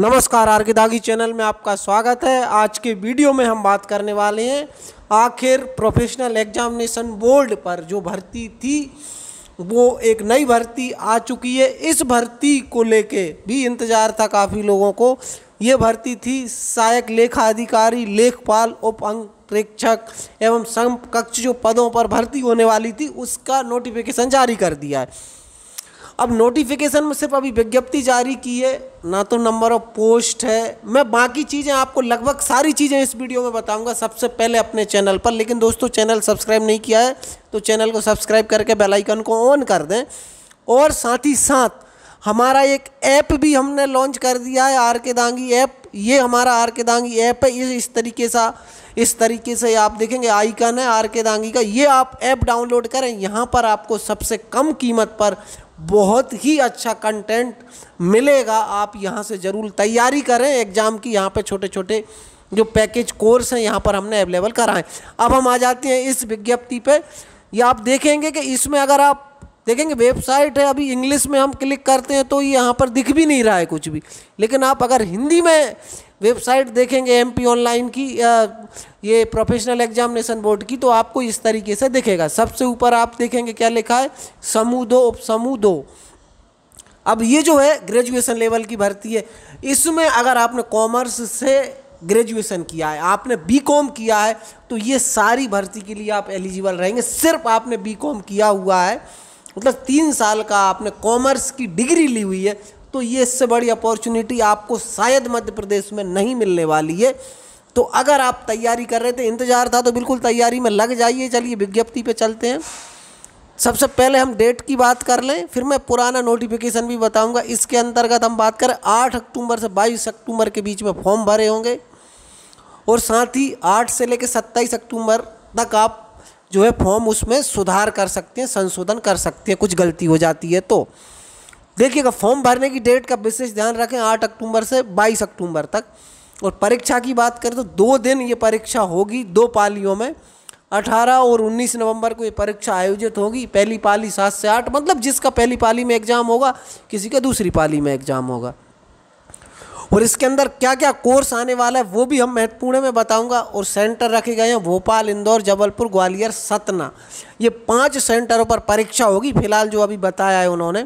नमस्कार आर दागी चैनल में आपका स्वागत है आज के वीडियो में हम बात करने वाले हैं आखिर प्रोफेशनल एग्जामिनेशन बोर्ड पर जो भर्ती थी वो एक नई भर्ती आ चुकी है इस भर्ती को लेके भी इंतज़ार था काफ़ी लोगों को ये भर्ती थी सहायक लेखा अधिकारी लेखपाल उप प्रेक्षक एवं समकक्ष जो पदों पर भर्ती होने वाली थी उसका नोटिफिकेशन जारी कर दिया है अब नोटिफिकेशन में सिर्फ अभी विज्ञप्ति जारी की है ना तो नंबर ऑफ पोस्ट है मैं बाकी चीज़ें आपको लगभग सारी चीज़ें इस वीडियो में बताऊंगा सबसे पहले अपने चैनल पर लेकिन दोस्तों चैनल सब्सक्राइब नहीं किया है तो चैनल को सब्सक्राइब करके बेल आइकन को ऑन कर दें और साथ ही साथ हमारा एक ऐप भी हमने लॉन्च कर दिया है आर के दांगी ऐप ये हमारा आर के दांगी ऐप है ये इस तरीके सा इस तरीके से आप देखेंगे आइकन है आर के दांगी का ये आप ऐप डाउनलोड करें यहाँ पर आपको सबसे कम कीमत पर बहुत ही अच्छा कंटेंट मिलेगा आप यहाँ से ज़रूर तैयारी करें एग्ज़ाम की यहाँ पे छोटे छोटे जो पैकेज कोर्स हैं यहाँ पर हमने अवेलेबल कराएं अब हम आ जाते हैं इस विज्ञप्ति पे या आप देखेंगे कि इसमें अगर आप देखेंगे वेबसाइट है अभी इंग्लिश में हम क्लिक करते हैं तो यहाँ पर दिख भी नहीं रहा है कुछ भी लेकिन आप अगर हिंदी में वेबसाइट देखेंगे एम ऑनलाइन की आ, ये प्रोफेशनल एग्जामिनेशन बोर्ड की तो आपको इस तरीके से दिखेगा सबसे ऊपर आप देखेंगे क्या लिखा है समूह दो उप समूह दो अब ये जो है ग्रेजुएशन लेवल की भर्ती है इसमें अगर आपने कॉमर्स से ग्रेजुएशन किया है आपने बी कॉम किया है तो ये सारी भर्ती के लिए आप एलिजिबल रहेंगे सिर्फ आपने बी कॉम किया हुआ है मतलब तीन साल का आपने कॉमर्स की डिग्री ली हुई है तो ये इससे बड़ी अपॉर्चुनिटी आपको शायद मध्य प्रदेश में नहीं मिलने वाली है तो अगर आप तैयारी कर रहे थे इंतज़ार था तो बिल्कुल तैयारी में लग जाइए चलिए विज्ञप्ति पे चलते हैं सबसे पहले हम डेट की बात कर लें फिर मैं पुराना नोटिफिकेशन भी बताऊंगा इसके अंतर्गत हम बात करें आठ अक्टूबर से बाईस अक्टूबर के बीच में फॉर्म भरे होंगे और साथ ही आठ से लेकर सत्ताईस अक्टूबर तक आप जो है फॉर्म उसमें सुधार कर सकते हैं संशोधन कर सकते हैं कुछ गलती हो जाती है तो देखिएगा फॉर्म भरने की डेट का विशेष ध्यान रखें आठ अक्टूबर से बाईस अक्टूबर तक और परीक्षा की बात करें तो दो दिन ये परीक्षा होगी दो पालियों में 18 और 19 नवंबर को ये परीक्षा आयोजित होगी पहली पाली सात से आठ मतलब जिसका पहली पाली में एग्ज़ाम होगा किसी का दूसरी पाली में एग्ज़ाम होगा और इसके अंदर क्या क्या कोर्स आने वाला है वो भी हम महत्वपूर्ण में बताऊंगा और सेंटर रखे गए हैं भोपाल इंदौर जबलपुर ग्वालियर सतना ये पांच सेंटरों पर परीक्षा होगी फिलहाल जो अभी बताया है उन्होंने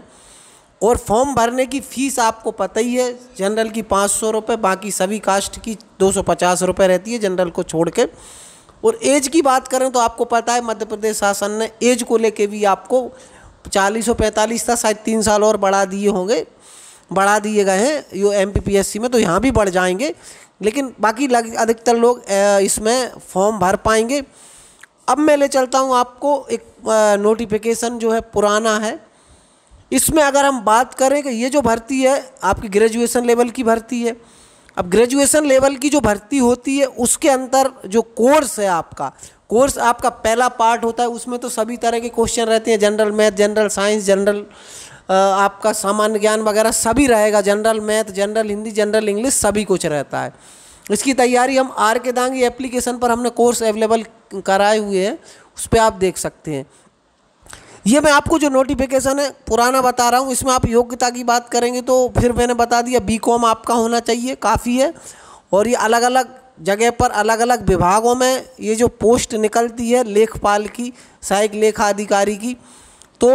और फॉर्म भरने की फ़ीस आपको पता ही है जनरल की पाँच सौ रुपये बाकी सभी कास्ट की दो सौ पचास रुपये रहती है जनरल को छोड़ के और एज की बात करें तो आपको पता है मध्य प्रदेश शासन ने एज को लेके भी आपको चालीस सौ पैंतालीस था शायद तीन साल और बढ़ा दिए होंगे बढ़ा दिए गए हैं यो एम में तो यहाँ भी बढ़ जाएंगे लेकिन बाकी लग अधिकतर लोग इसमें फॉर्म भर पाएंगे अब मैं ले चलता हूँ आपको एक नोटिफिकेशन जो है पुराना है इसमें अगर हम बात करें कि ये जो भर्ती है आपकी ग्रेजुएशन लेवल की भर्ती है अब ग्रेजुएशन लेवल की जो भर्ती होती है उसके अंदर जो कोर्स है आपका कोर्स आपका पहला पार्ट होता है उसमें तो सभी तरह के क्वेश्चन रहते हैं general math general science general आपका सामान्य ज्ञान वगैरह सभी रहेगा general math general Hindi general English सभी कुछ रहता है इसकी तैयारी हम आर के दांगी एप्लीकेशन पर हमने कोर्स अवेलेबल कराए हुए हैं उस पर आप देख सकते हैं ये मैं आपको जो नोटिफिकेशन है पुराना बता रहा हूँ इसमें आप योग्यता की बात करेंगे तो फिर मैंने बता दिया बी कॉम आपका होना चाहिए काफ़ी है और ये अलग अलग जगह पर अलग अलग विभागों में ये जो पोस्ट निकलती है लेखपाल की सहायक लेखा अधिकारी की तो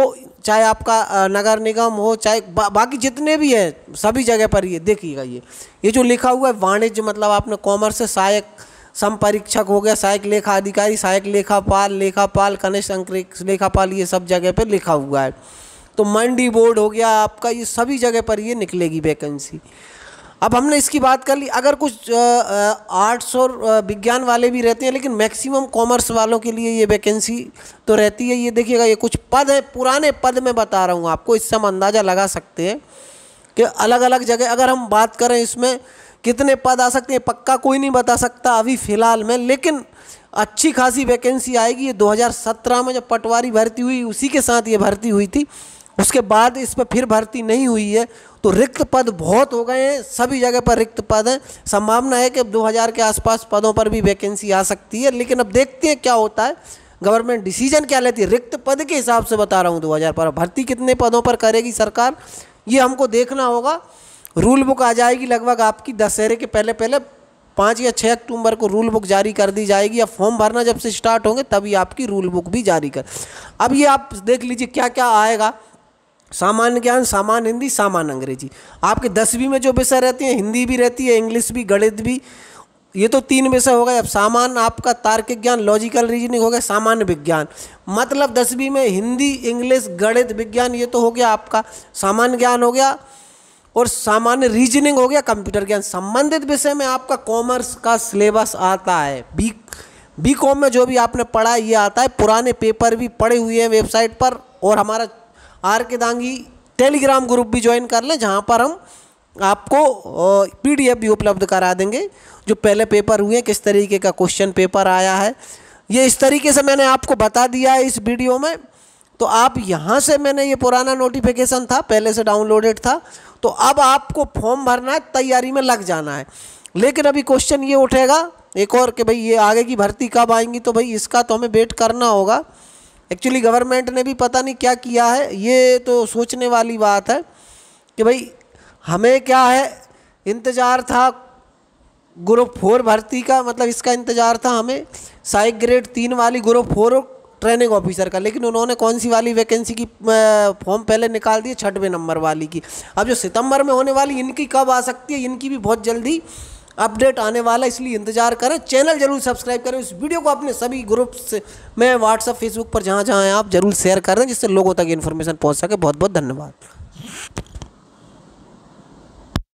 चाहे आपका नगर निगम हो चाहे बा, बाकी जितने भी हैं सभी जगह पर ये देखिएगा ये ये जो लिखा हुआ है वाणिज्य मतलब आपने कॉमर्स से सहायक संपरीक्षक हो गया सहायक लेखा अधिकारी सहायक लेखापाल लेखापाल कनिष्ठ अंक लेखापाल ये सब जगह पर लिखा हुआ है तो मंडी बोर्ड हो गया आपका ये सभी जगह पर ये निकलेगी वैकेंसी अब हमने इसकी बात कर ली अगर कुछ आर्ट्स और विज्ञान वाले भी रहते हैं लेकिन मैक्सिमम कॉमर्स वालों के लिए ये वैकेंसी तो रहती है ये देखिएगा ये कुछ पद है पुराने पद में बता रहा हूँ आपको इससे हम अंदाज़ा लगा सकते हैं कि अलग अलग जगह अगर हम बात करें इसमें कितने पद आ सकते हैं पक्का कोई नहीं बता सकता अभी फ़िलहाल में लेकिन अच्छी खासी वैकेंसी आएगी ये 2017 में जब पटवारी भर्ती हुई उसी के साथ ये भर्ती हुई थी उसके बाद इस पर फिर भर्ती नहीं हुई है तो रिक्त पद बहुत हो गए हैं सभी जगह पर रिक्त पद हैं संभावना है कि अब 2000 के आसपास पदों पर भी वैकेंसी आ सकती है लेकिन अब देखते हैं क्या होता है गवर्नमेंट डिसीजन क्या लेती है रिक्त पद के हिसाब से बता रहा हूँ दो पर भर्ती कितने पदों पर करेगी सरकार ये हमको देखना होगा रूल बुक आ जाएगी लगभग आपकी दशहरे के पहले पहले पाँच या छः अक्टूबर को रूल बुक जारी कर दी जाएगी या फॉर्म भरना जब से स्टार्ट होंगे तभी आपकी रूल बुक भी जारी कर अब ये आप देख लीजिए क्या क्या आएगा सामान्य ज्ञान सामान्य हिंदी सामान्य अंग्रेजी आपके दसवीं में जो विषय रहते हैं हिंदी भी रहती है इंग्लिश भी गणित भी ये तो तीन विषय हो गए अब सामान आपका तार्किक ज्ञान लॉजिकल रीजनिंग हो गया सामान्य विज्ञान मतलब दसवीं में हिंदी इंग्लिश गणित विज्ञान ये तो हो गया आपका सामान्य ज्ञान हो गया और सामान्य रीजनिंग हो गया कंप्यूटर ज्ञान संबंधित विषय में आपका कॉमर्स का सिलेबस आता है बी बी कॉम में जो भी आपने पढ़ा ये आता है पुराने पेपर भी पड़े हुए हैं वेबसाइट पर और हमारा R K Dangi Telegram group भी ज्वाइन कर लें जहाँ पर हम आपको पीडीएफ भी उपलब्ध करा देंगे जो पहले पेपर हुए हैं किस तरीके का क्वेश्चन पेपर आया है ये इस तरीके से मैंने आपको बता दिया है इस वीडियो में तो आप यहाँ से मैंने ये पुराना नोटिफिकेशन था पहले से डाउनलोडेड था तो अब आपको फॉर्म भरना है तैयारी में लग जाना है लेकिन अभी क्वेश्चन ये उठेगा एक और कि भाई ये आगे की भर्ती कब आएंगी तो भाई इसका तो हमें वेट करना होगा एक्चुअली गवर्नमेंट ने भी पता नहीं क्या किया है ये तो सोचने वाली बात है कि भाई हमें क्या है इंतज़ार था ग्रुप फोर भर्ती का मतलब इसका इंतज़ार था हमें साइक ग्रेड तीन वाली ग्रुप फोर ट्रेनिंग ऑफिसर का लेकिन उन्होंने कौन सी वाली वैकेंसी की फॉर्म पहले निकाल दी छठवें नंबर वाली की अब जो सितंबर में होने वाली इनकी कब आ सकती है इनकी भी बहुत जल्दी अपडेट आने वाला इसलिए इंतजार करें चैनल जरूर सब्सक्राइब करें उस वीडियो को अपने सभी ग्रुप्स में व्हाट्सअप फेसबुक पर जहाँ जहाँ आप जरूर शेयर करें जिससे लोगों तक इन्फॉर्मेशन पहुँच सके बहुत बहुत धन्यवाद